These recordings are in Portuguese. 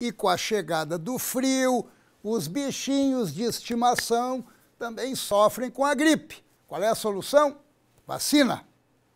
E com a chegada do frio, os bichinhos de estimação também sofrem com a gripe. Qual é a solução? Vacina.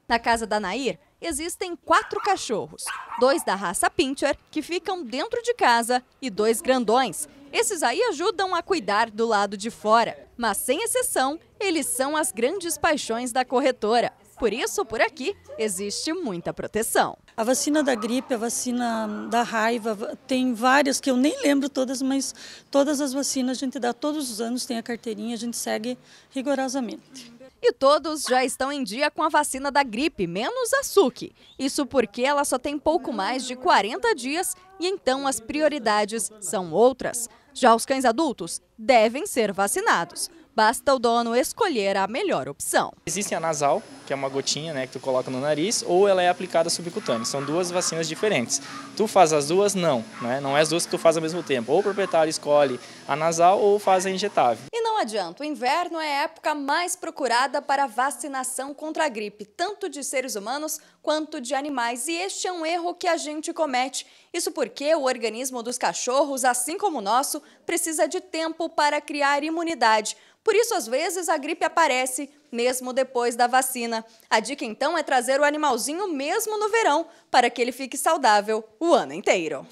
Na casa da Nair, existem quatro cachorros: dois da raça Pinscher, que ficam dentro de casa, e dois grandões. Esses aí ajudam a cuidar do lado de fora. Mas, sem exceção, eles são as grandes paixões da corretora. Por isso, por aqui, existe muita proteção. A vacina da gripe, a vacina da raiva, tem várias que eu nem lembro todas, mas todas as vacinas a gente dá todos os anos, tem a carteirinha, a gente segue rigorosamente. E todos já estão em dia com a vacina da gripe, menos a Suki. Isso porque ela só tem pouco mais de 40 dias e então as prioridades são outras. Já os cães adultos devem ser vacinados. Basta o dono escolher a melhor opção. Existe a nasal, que é uma gotinha né, que tu coloca no nariz, ou ela é aplicada subcutânea. São duas vacinas diferentes. Tu faz as duas? Não. Né? Não é as duas que tu faz ao mesmo tempo. Ou o proprietário escolhe a nasal ou faz a injetável. E adianta, o inverno é a época mais procurada para vacinação contra a gripe, tanto de seres humanos quanto de animais. E este é um erro que a gente comete. Isso porque o organismo dos cachorros, assim como o nosso, precisa de tempo para criar imunidade. Por isso, às vezes, a gripe aparece mesmo depois da vacina. A dica, então, é trazer o animalzinho mesmo no verão, para que ele fique saudável o ano inteiro.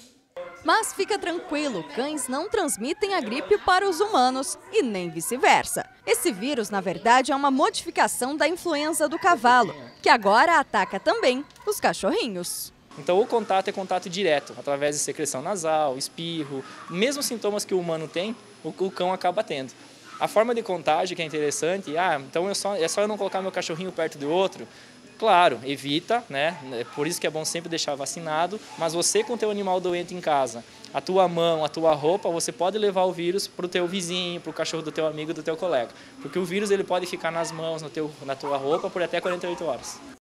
Mas fica tranquilo, cães não transmitem a gripe para os humanos e nem vice-versa. Esse vírus, na verdade, é uma modificação da influenza do cavalo, que agora ataca também os cachorrinhos. Então, o contato é contato direto, através de secreção nasal, espirro, mesmo sintomas que o humano tem, o cão acaba tendo. A forma de contágio que é interessante, ah, então só, é só eu não colocar meu cachorrinho perto do outro, Claro, evita, né? É por isso que é bom sempre deixar vacinado, mas você com o teu animal doente em casa, a tua mão, a tua roupa, você pode levar o vírus para o teu vizinho, para o cachorro do teu amigo, do teu colega. Porque o vírus ele pode ficar nas mãos, no teu, na tua roupa por até 48 horas.